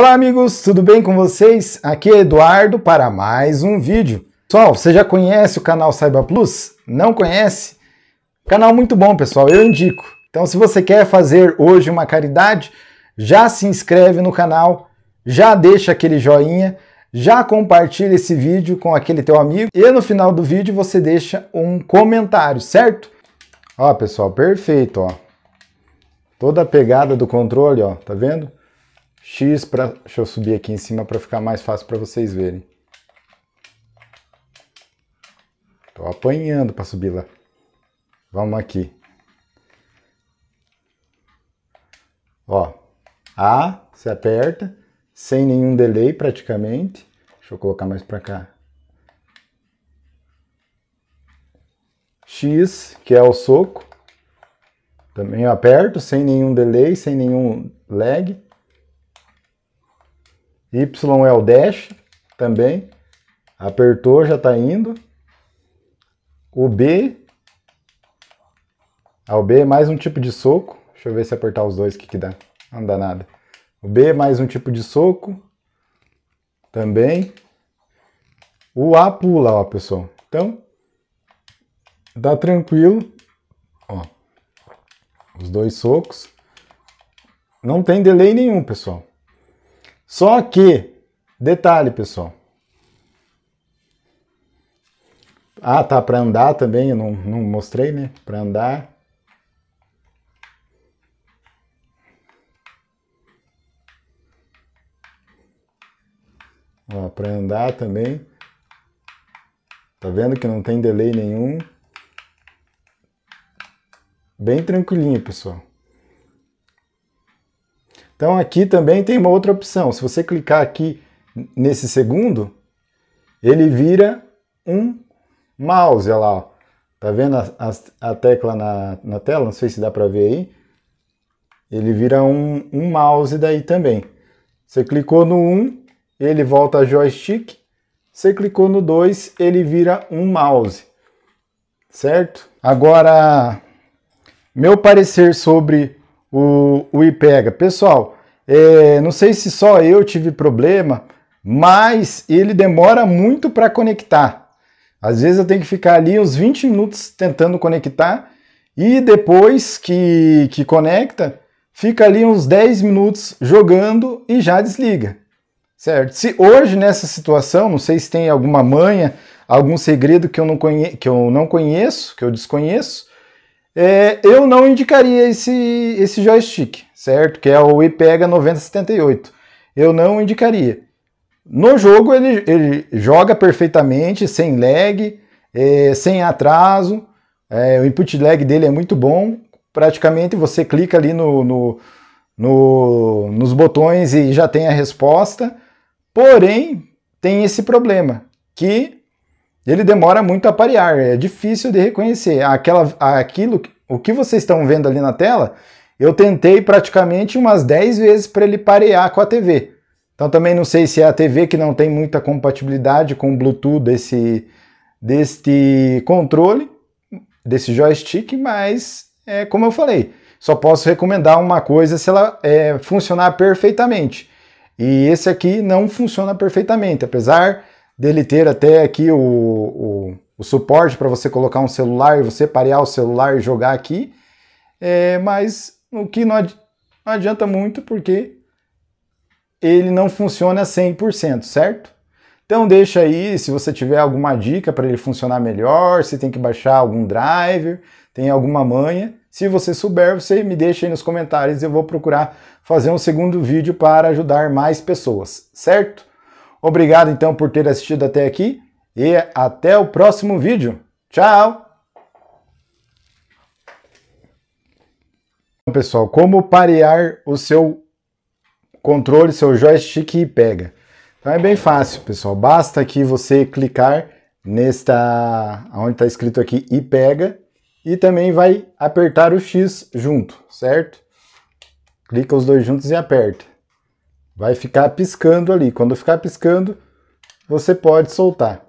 Olá amigos, tudo bem com vocês? Aqui é Eduardo para mais um vídeo. Pessoal, você já conhece o canal Saiba Plus? Não conhece? Canal muito bom, pessoal, eu indico. Então, se você quer fazer hoje uma caridade, já se inscreve no canal, já deixa aquele joinha, já compartilha esse vídeo com aquele teu amigo e no final do vídeo você deixa um comentário, certo? Ó, pessoal, perfeito, ó. Toda a pegada do controle, ó, tá vendo? X para... Deixa eu subir aqui em cima para ficar mais fácil para vocês verem. Estou apanhando para subir lá. Vamos aqui. Ó, A, você aperta, sem nenhum delay praticamente. Deixa eu colocar mais para cá. X, que é o soco. Também eu aperto, sem nenhum delay, sem nenhum lag. Y é o dash também. Apertou, já está indo. O B. Ah, o B é mais um tipo de soco. Deixa eu ver se apertar os dois, o que, que dá. Não dá nada. O B é mais um tipo de soco. Também. O A pula, ó, pessoal. Então, dá tranquilo. Ó, os dois socos. Não tem delay nenhum, pessoal. Só que, detalhe, pessoal. Ah, tá, para andar também, eu não, não mostrei, né? Para andar. Ó, para andar também. Tá vendo que não tem delay nenhum. Bem tranquilinho, pessoal. Então aqui também tem uma outra opção. Se você clicar aqui nesse segundo, ele vira um mouse, olha lá, ó. tá vendo a, a, a tecla na, na, tela? Não sei se dá para ver aí. Ele vira um, um mouse daí também. Você clicou no 1, ele volta a joystick. Você clicou no 2, ele vira um mouse. Certo? Agora, meu parecer sobre o, o IPEGA. Pessoal, é, não sei se só eu tive problema, mas ele demora muito para conectar. Às vezes eu tenho que ficar ali uns 20 minutos tentando conectar e depois que, que conecta, fica ali uns 10 minutos jogando e já desliga. Certo? Se hoje nessa situação, não sei se tem alguma manha, algum segredo que eu não, conhe que eu não conheço, que eu desconheço, é, eu não indicaria esse, esse joystick, certo? Que é o IPEGA 9078. Eu não indicaria. No jogo ele, ele joga perfeitamente, sem lag, é, sem atraso. É, o input lag dele é muito bom. Praticamente você clica ali no, no, no, nos botões e já tem a resposta. Porém, tem esse problema que ele demora muito a parear, é difícil de reconhecer. Aquela, aquilo, o que vocês estão vendo ali na tela, eu tentei praticamente umas 10 vezes para ele parear com a TV. Então também não sei se é a TV que não tem muita compatibilidade com o Bluetooth desse, deste controle, desse joystick, mas é como eu falei, só posso recomendar uma coisa se ela é, funcionar perfeitamente. E esse aqui não funciona perfeitamente, apesar dele ter até aqui o, o, o suporte para você colocar um celular e você parear o celular e jogar aqui, é, mas o que não, não adianta muito porque ele não funciona 100%, certo? Então deixa aí, se você tiver alguma dica para ele funcionar melhor, se tem que baixar algum driver, tem alguma manha, se você souber, você me deixa aí nos comentários, eu vou procurar fazer um segundo vídeo para ajudar mais pessoas, certo? Obrigado então por ter assistido até aqui e até o próximo vídeo. Tchau! Então, pessoal, como parear o seu controle, seu joystick e pega? Então é bem fácil, pessoal. Basta que você clicar nesta onde está escrito aqui e pega e também vai apertar o X junto, certo? Clica os dois juntos e aperta. Vai ficar piscando ali. Quando ficar piscando, você pode soltar.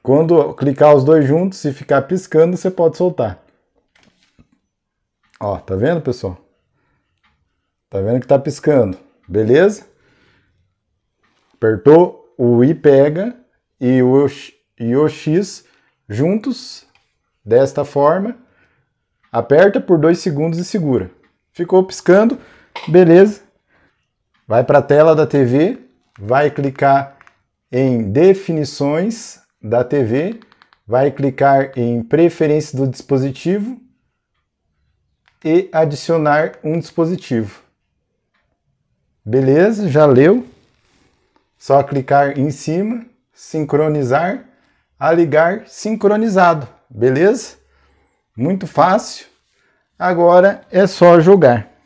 Quando clicar os dois juntos, se ficar piscando, você pode soltar. Ó, tá vendo, pessoal? Tá vendo que tá piscando, beleza? Apertou o I pega e o, e o X juntos, desta forma. Aperta por dois segundos e segura. Ficou piscando, Beleza. Vai para a tela da TV, vai clicar em definições da TV, vai clicar em preferência do dispositivo e adicionar um dispositivo. Beleza, já leu? Só clicar em cima, sincronizar, ligar sincronizado, beleza? Muito fácil. Agora é só jogar.